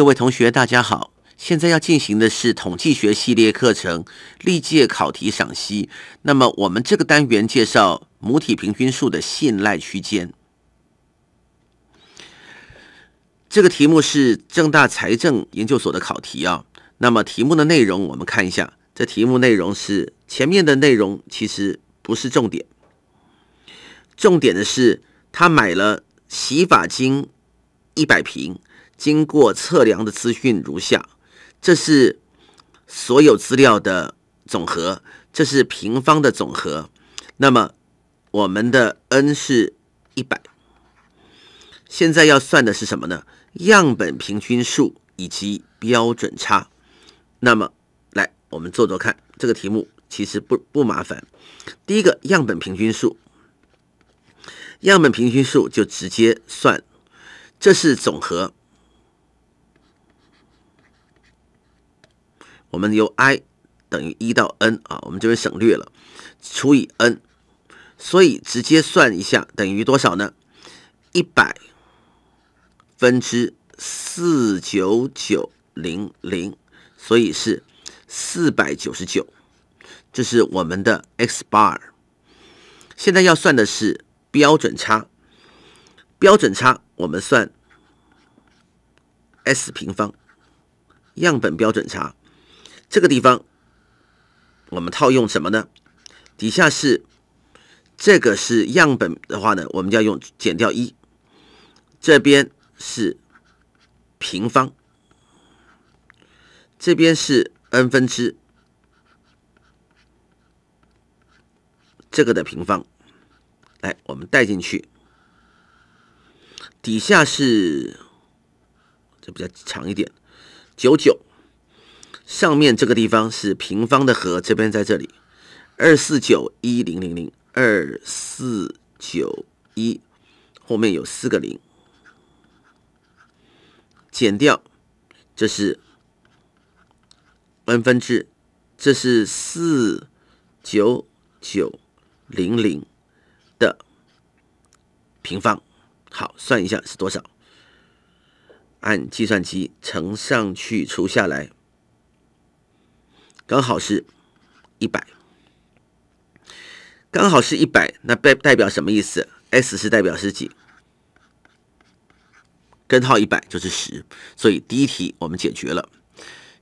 各位同学，大家好！现在要进行的是统计学系列课程历届考题赏析。那么，我们这个单元介绍母体平均数的信赖区间。这个题目是正大财政研究所的考题啊。那么题目的内容，我们看一下。这题目内容是前面的内容其实不是重点，重点的是他买了洗发精一百瓶。经过测量的资讯如下，这是所有资料的总和，这是平方的总和。那么我们的 n 是一百，现在要算的是什么呢？样本平均数以及标准差。那么来，我们做做看，这个题目其实不不麻烦。第一个样本平均数，样本平均数就直接算，这是总和。我们由 i 等于一到 n 啊，我们这边省略了，除以 n，所以直接算一下等于多少呢？一百分之四九九零零，所以是四百九十九，这是我们的 x bar。现在要算的是标准差，标准差我们算 s 平方，样本标准差。这个地方，我们套用什么呢？底下是这个是样本的话呢，我们就要用减掉一，这边是平方，这边是 n 分之这个的平方。来，我们带进去，底下是这比较长一点，九九。上面这个地方是平方的和，这边在这里，二四九一零零零二四九一，后面有四个零，减掉，这是 n 分之，这是四九九零零的平方，好，算一下是多少，按计算机乘上去除下来。刚好是一百，刚好是一百，那代代表什么意思？S 是代表是几？根号一百就是十，所以第一题我们解决了。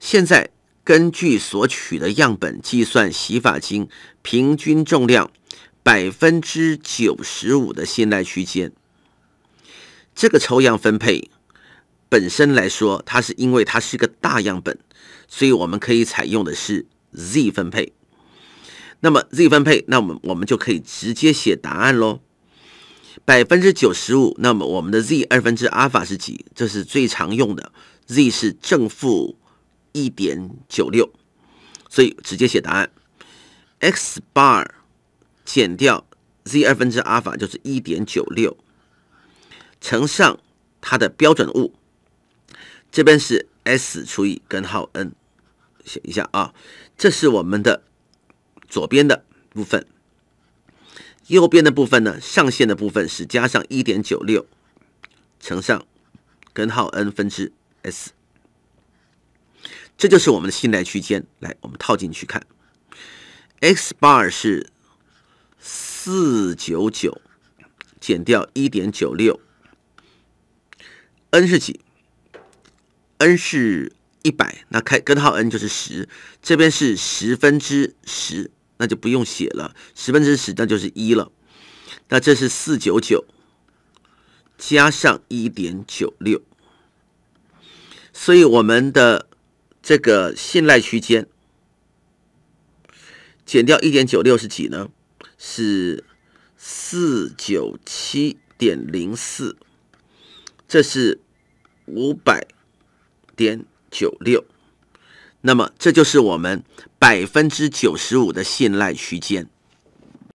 现在根据所取的样本计算洗发精平均重量百分之九十五的信赖区间。这个抽样分配本身来说，它是因为它是个大样本。所以我们可以采用的是 z 分配，那么 z 分配，那我们我们就可以直接写答案喽。百分之九十五，那么我们的 z 二分之阿尔法是几？这是最常用的，z 是正负一点九六，所以直接写答案，x bar 减掉 z 二分之阿尔法就是一点九六，乘上它的标准物，这边是。s 除以根号 n，写一下啊，这是我们的左边的部分，右边的部分呢，上限的部分是加上1.96乘上根号 n 分之 s，这就是我们的信贷区间。来，我们套进去看，x bar 是499减掉 1.96，n 是几？n 是一百，那开根号 n 就是十，这边是十分之十，那就不用写了，十分之十那就是一了。那这是四九九加上一点九六，所以我们的这个信赖区间减掉一点九六是几呢？是四九七点零四，这是五百。点九六，那么这就是我们百分之九十五的信赖区间。